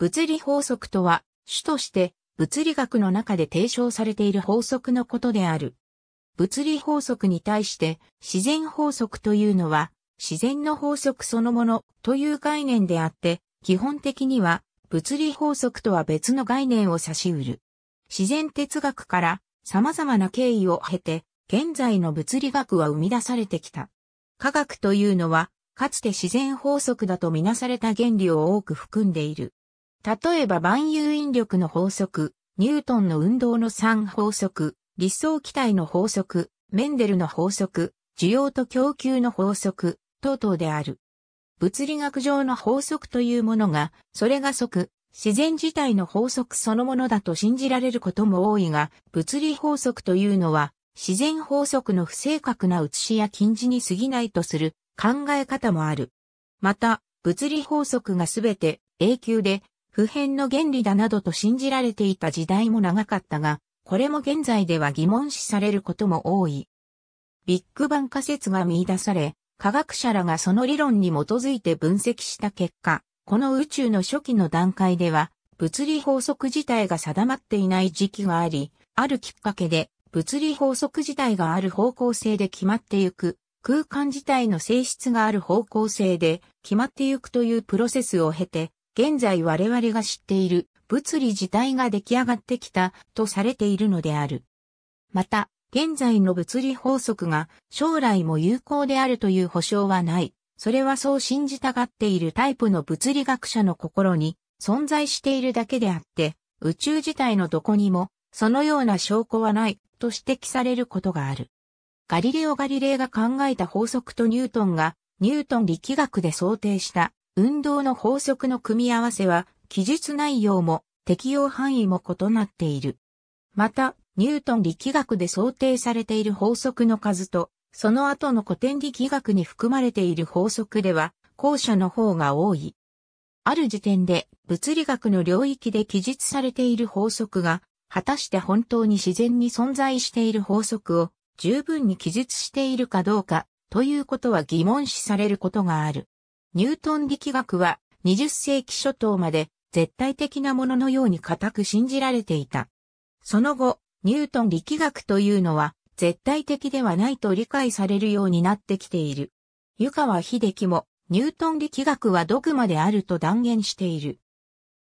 物理法則とは、主として物理学の中で提唱されている法則のことである。物理法則に対して自然法則というのは自然の法則そのものという概念であって、基本的には物理法則とは別の概念を指し得る。自然哲学から様々な経緯を経て、現在の物理学は生み出されてきた。科学というのは、かつて自然法則だとみなされた原理を多く含んでいる。例えば万有引力の法則、ニュートンの運動の3法則、理想気体の法則、メンデルの法則、需要と供給の法則、等々である。物理学上の法則というものが、それが即、自然自体の法則そのものだと信じられることも多いが、物理法則というのは、自然法則の不正確な写しや近似に過ぎないとする考え方もある。また、物理法則がすべて永久で普遍の原理だなどと信じられていた時代も長かったが、これも現在では疑問視されることも多い。ビッグバン仮説が見出され、科学者らがその理論に基づいて分析した結果、この宇宙の初期の段階では、物理法則自体が定まっていない時期があり、あるきっかけで、物理法則自体がある方向性で決まってゆく、空間自体の性質がある方向性で決まってゆくというプロセスを経て、現在我々が知っている物理自体が出来上がってきたとされているのである。また、現在の物理法則が将来も有効であるという保証はない。それはそう信じたがっているタイプの物理学者の心に存在しているだけであって、宇宙自体のどこにもそのような証拠はないと指摘されることがある。ガリレオ・ガリレイが考えた法則とニュートンがニュートン力学で想定した運動の法則の組み合わせは、記述内容も適用範囲も異なっている。また、ニュートン力学で想定されている法則の数と、その後の古典力学に含まれている法則では、後者の方が多い。ある時点で、物理学の領域で記述されている法則が、果たして本当に自然に存在している法則を十分に記述しているかどうか、ということは疑問視されることがある。ニュートン力学は20世紀初頭まで絶対的なもののように固く信じられていた。その後、ニュートン力学というのは絶対的ではないと理解されるようになってきている。湯川秀樹もニュートン力学はドグマであると断言している。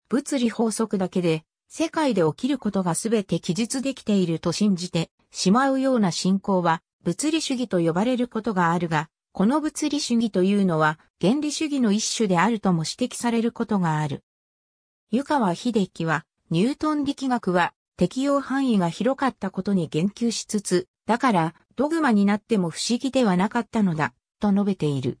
物理法則だけで世界で起きることが全て記述できていると信じてしまうような信仰は物理主義と呼ばれることがあるが、この物理主義というのは原理主義の一種であるとも指摘されることがある。湯川秀樹は、ニュートン力学は適用範囲が広かったことに言及しつつ、だからドグマになっても不思議ではなかったのだ、と述べている。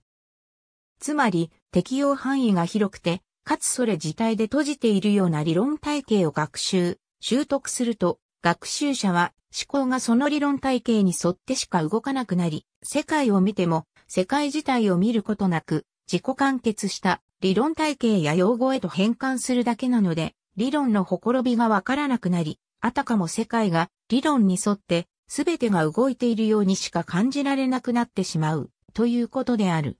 つまり、適用範囲が広くて、かつそれ自体で閉じているような理論体系を学習、習得すると、学習者は思考がその理論体系に沿ってしか動かなくなり、世界を見ても世界自体を見ることなく、自己完結した理論体系や用語へと変換するだけなので、理論のほころびがわからなくなり、あたかも世界が理論に沿って全てが動いているようにしか感じられなくなってしまうということである。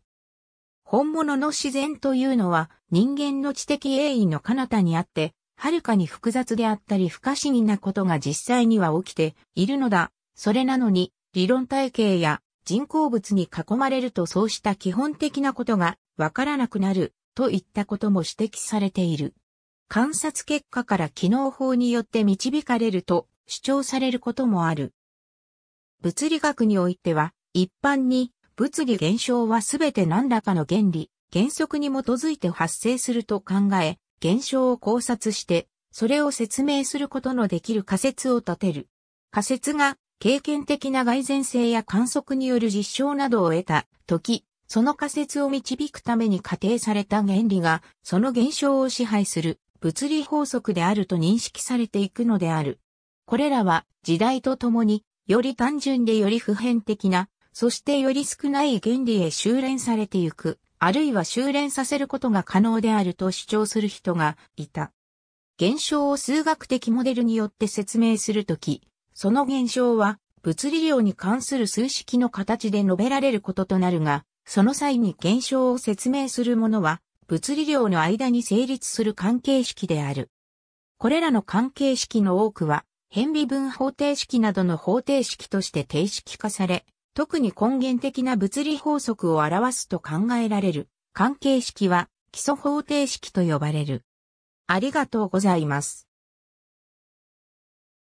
本物の自然というのは人間の知的栄意の彼方にあって、はるかに複雑であったり不可思議なことが実際には起きているのだ。それなのに理論体系や人工物に囲まれるとそうした基本的なことがわからなくなるといったことも指摘されている。観察結果から機能法によって導かれると主張されることもある。物理学においては一般に物理現象はすべて何らかの原理、原則に基づいて発生すると考え、現象を考察して、それを説明することのできる仮説を立てる。仮説が経験的な蓋然性や観測による実証などを得た時、その仮説を導くために仮定された原理が、その現象を支配する物理法則であると認識されていくのである。これらは時代とともに、より単純でより普遍的な、そしてより少ない原理へ修練されていく、あるいは修練させることが可能であると主張する人がいた。現象を数学的モデルによって説明するとき、その現象は、物理量に関する数式の形で述べられることとなるが、その際に現象を説明するものは、物理量の間に成立する関係式である。これらの関係式の多くは、変微分方程式などの方程式として定式化され、特に根源的な物理法則を表すと考えられる関係式は基礎方程式と呼ばれる。ありがとうございます。